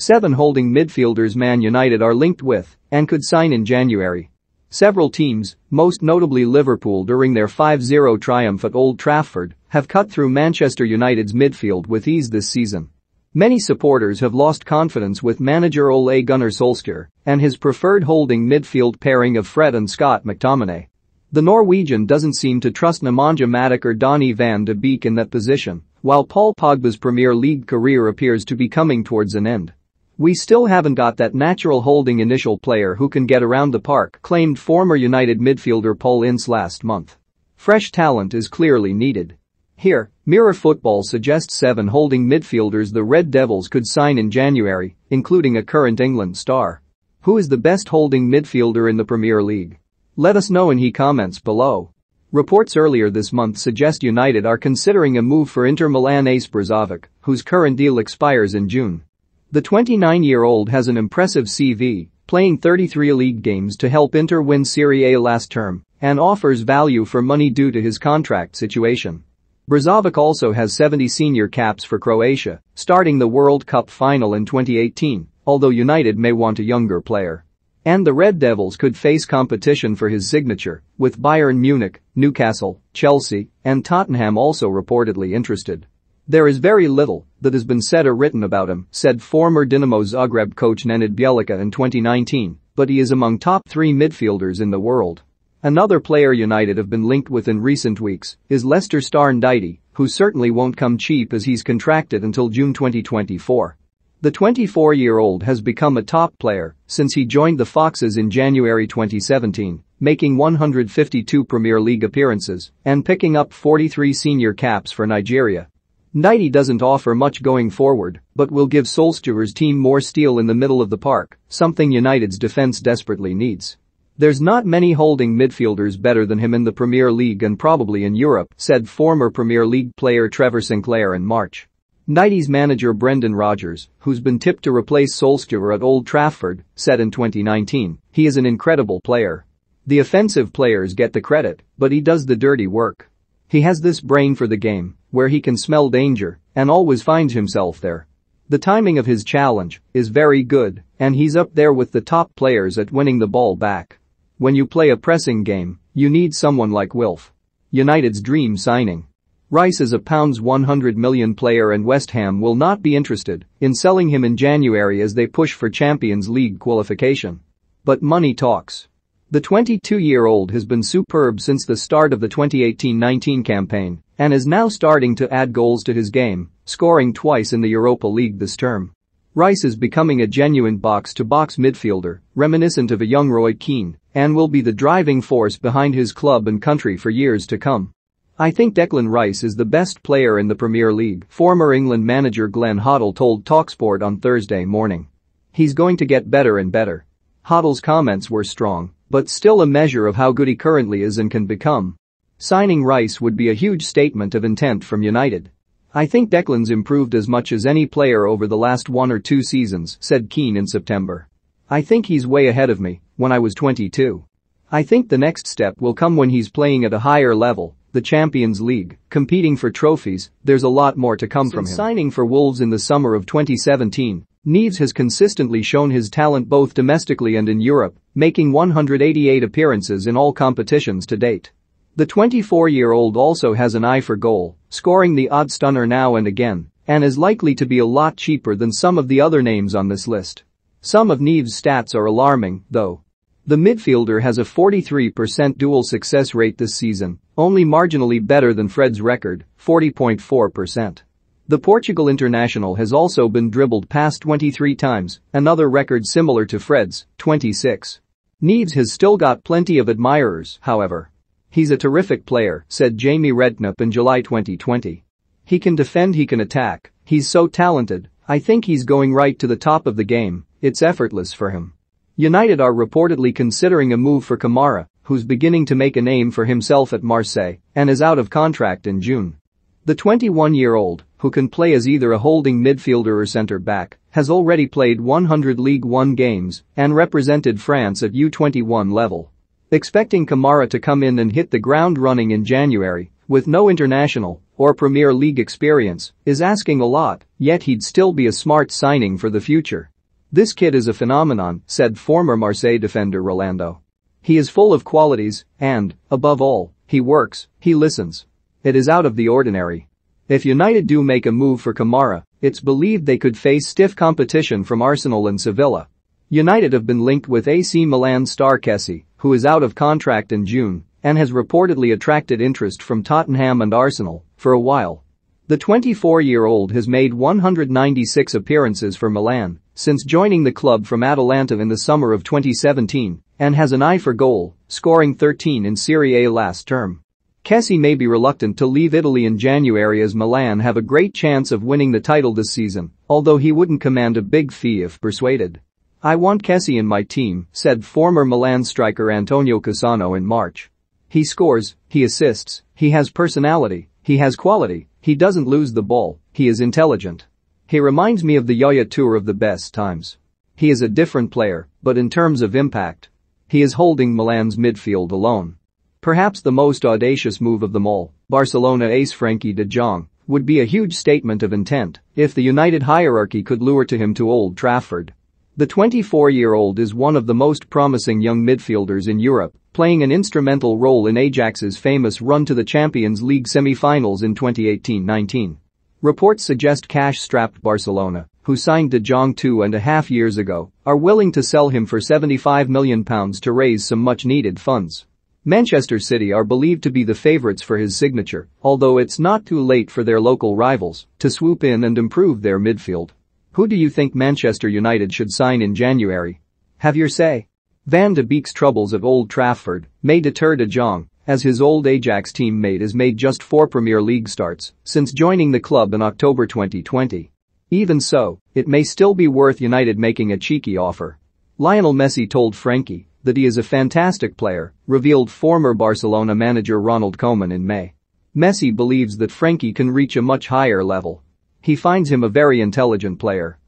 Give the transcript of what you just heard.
Seven holding midfielders Man United are linked with and could sign in January. Several teams, most notably Liverpool during their 5-0 triumph at Old Trafford, have cut through Manchester United's midfield with ease this season. Many supporters have lost confidence with manager Ole Gunnar Solskjaer and his preferred holding midfield pairing of Fred and Scott McTominay. The Norwegian doesn't seem to trust Nemanja Matic or Donny van de Beek in that position, while Paul Pogba's Premier League career appears to be coming towards an end. We still haven't got that natural holding initial player who can get around the park, claimed former United midfielder Paul Ince last month. Fresh talent is clearly needed. Here, Mirror Football suggests seven holding midfielders the Red Devils could sign in January, including a current England star. Who is the best holding midfielder in the Premier League? Let us know in he comments below. Reports earlier this month suggest United are considering a move for Inter Milan ace Brzovic, whose current deal expires in June. The 29-year-old has an impressive CV, playing 33 league games to help Inter win Serie A last term and offers value for money due to his contract situation. Brazovic also has 70 senior caps for Croatia, starting the World Cup final in 2018, although United may want a younger player. And the Red Devils could face competition for his signature, with Bayern Munich, Newcastle, Chelsea, and Tottenham also reportedly interested. There is very little that has been said or written about him, said former Dinamo Zagreb coach Nenad Bjelica in 2019, but he is among top three midfielders in the world. Another player United have been linked with in recent weeks is Leicester star Ndidi, who certainly won't come cheap as he's contracted until June 2024. The 24-year-old has become a top player since he joined the Foxes in January 2017, making 152 Premier League appearances and picking up 43 senior caps for Nigeria. Nighty doesn't offer much going forward, but will give Solstewar's team more steel in the middle of the park, something United's defense desperately needs. There's not many holding midfielders better than him in the Premier League and probably in Europe, said former Premier League player Trevor Sinclair in March. Nighty's manager Brendan Rodgers, who's been tipped to replace Solskjaer at Old Trafford, said in 2019, he is an incredible player. The offensive players get the credit, but he does the dirty work. He has this brain for the game, where he can smell danger and always finds himself there. The timing of his challenge is very good and he's up there with the top players at winning the ball back. When you play a pressing game, you need someone like Wilf. United's dream signing. Rice is a pounds 100 million player and West Ham will not be interested in selling him in January as they push for Champions League qualification. But money talks. The 22-year-old has been superb since the start of the 2018-19 campaign and is now starting to add goals to his game, scoring twice in the Europa League this term. Rice is becoming a genuine box-to-box midfielder, reminiscent of a young Roy Keane, and will be the driving force behind his club and country for years to come. I think Declan Rice is the best player in the Premier League, former England manager Glenn Hoddle told TalkSport on Thursday morning. He's going to get better and better. Hoddle's comments were strong, but still a measure of how good he currently is and can become. Signing Rice would be a huge statement of intent from United. I think Declan's improved as much as any player over the last one or two seasons, said Keane in September. I think he's way ahead of me, when I was 22. I think the next step will come when he's playing at a higher level, the Champions League, competing for trophies, there's a lot more to come Since from him. signing for Wolves in the summer of 2017, Neves has consistently shown his talent both domestically and in Europe, making 188 appearances in all competitions to date. The 24-year-old also has an eye for goal, scoring the odd stunner now and again, and is likely to be a lot cheaper than some of the other names on this list. Some of Neves' stats are alarming, though. The midfielder has a 43% dual success rate this season, only marginally better than Fred's record, 40.4%. The Portugal international has also been dribbled past 23 times, another record similar to Fred's, 26. Neves has still got plenty of admirers, however. He's a terrific player, said Jamie Redknapp in July 2020. He can defend he can attack, he's so talented, I think he's going right to the top of the game, it's effortless for him. United are reportedly considering a move for Kamara, who's beginning to make a name for himself at Marseille and is out of contract in June. The 21-year-old who can play as either a holding midfielder or centre-back, has already played 100 League One games and represented France at U21 level. Expecting Kamara to come in and hit the ground running in January, with no international or Premier League experience, is asking a lot, yet he'd still be a smart signing for the future. This kid is a phenomenon, said former Marseille defender Rolando. He is full of qualities, and, above all, he works, he listens. It is out of the ordinary if United do make a move for Kamara, it's believed they could face stiff competition from Arsenal and Sevilla. United have been linked with AC Milan star Kessi, who is out of contract in June and has reportedly attracted interest from Tottenham and Arsenal for a while. The 24-year-old has made 196 appearances for Milan since joining the club from Atalanta in the summer of 2017 and has an eye for goal, scoring 13 in Serie A last term. Kessie may be reluctant to leave Italy in January as Milan have a great chance of winning the title this season, although he wouldn't command a big fee if persuaded. I want Kessie in my team, said former Milan striker Antonio Cassano in March. He scores, he assists, he has personality, he has quality, he doesn't lose the ball, he is intelligent. He reminds me of the Yaya Tour of the best times. He is a different player, but in terms of impact, he is holding Milan's midfield alone. Perhaps the most audacious move of them all, Barcelona ace Frankie de Jong, would be a huge statement of intent if the United hierarchy could lure to him to Old Trafford. The 24-year-old is one of the most promising young midfielders in Europe, playing an instrumental role in Ajax's famous run to the Champions League semi-finals in 2018-19. Reports suggest cash-strapped Barcelona, who signed De Jong two and a half years ago, are willing to sell him for £75 million to raise some much-needed funds. Manchester City are believed to be the favourites for his signature, although it's not too late for their local rivals to swoop in and improve their midfield. Who do you think Manchester United should sign in January? Have your say. Van de Beek's troubles at Old Trafford may deter de Jong, as his old Ajax teammate has made just four Premier League starts since joining the club in October 2020. Even so, it may still be worth United making a cheeky offer Lionel Messi told Frankie that he is a fantastic player, revealed former Barcelona manager Ronald Koeman in May. Messi believes that Frankie can reach a much higher level. He finds him a very intelligent player